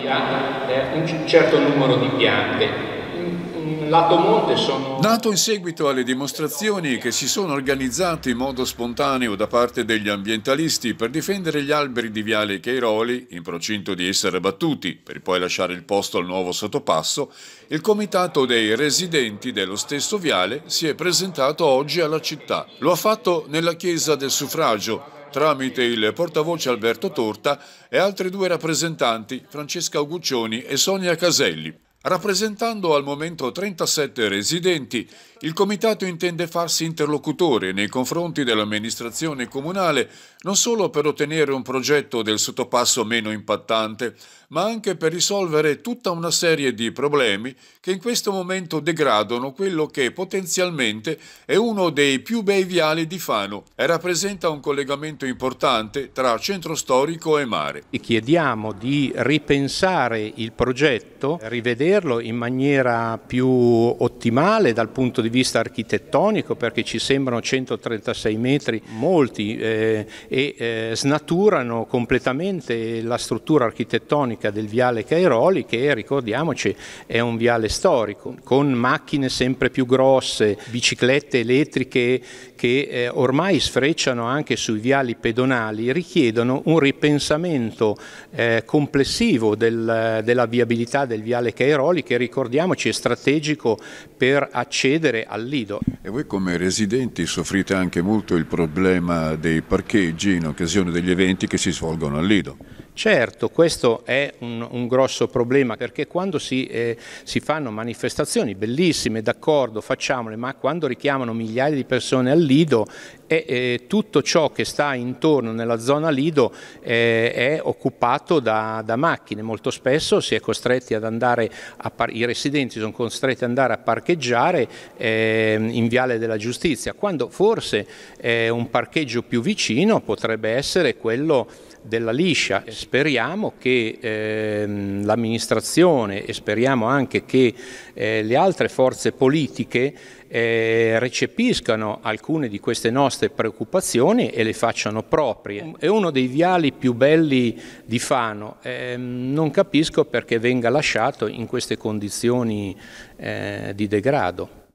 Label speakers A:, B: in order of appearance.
A: via eh, un certo numero
B: di piante. Lato Sono...
A: Dato in seguito alle dimostrazioni che si sono organizzate in modo spontaneo da parte degli ambientalisti per difendere gli alberi di Viale Cheiroli, in procinto di essere battuti, per poi lasciare il posto al nuovo sottopasso, il comitato dei residenti dello stesso Viale si è presentato oggi alla città. Lo ha fatto nella chiesa del suffragio, tramite il portavoce Alberto Torta e altri due rappresentanti, Francesca Auguccioni e Sonia Caselli. Rappresentando al momento 37 residenti, il Comitato intende farsi interlocutore nei confronti dell'amministrazione comunale non solo per ottenere un progetto del sottopasso meno impattante, ma anche per risolvere tutta una serie di problemi che in questo momento degradano quello che potenzialmente è uno dei più bei viali di Fano e rappresenta un collegamento importante tra centro storico e mare. E chiediamo di
B: ripensare il progetto, rivedere saperlo in maniera più ottimale dal punto di vista architettonico perché ci sembrano 136 metri molti eh, e eh, snaturano completamente la struttura architettonica del viale Cairoli che ricordiamoci è un viale storico con macchine sempre più grosse, biciclette elettriche che eh, ormai sfrecciano anche sui viali pedonali richiedono un ripensamento eh, complessivo del, della viabilità del viale Cairoli Speroli che ricordiamoci è strategico per accedere al Lido.
A: E voi come residenti soffrite anche molto il problema dei parcheggi in occasione degli eventi che si svolgono al Lido?
B: Certo, questo è un, un grosso problema perché quando si, eh, si fanno manifestazioni bellissime, d'accordo, facciamole, ma quando richiamano migliaia di persone al Lido e eh, tutto ciò che sta intorno nella zona Lido eh, è occupato da, da, macchine, molto spesso si è costretti ad andare, a i residenti sono costretti ad andare a parcheggiare ehm, in Viale della Giustizia, quando forse eh, un parcheggio più vicino potrebbe essere quello della liscia. Speriamo che ehm, l'amministrazione e speriamo anche che eh, le altre forze politiche eh, recepiscano alcune di queste nostre preoccupazioni e le facciano proprie. È uno dei viali più belli di Fano, eh, non capisco perché venga lasciato in queste condizioni eh, di degrado.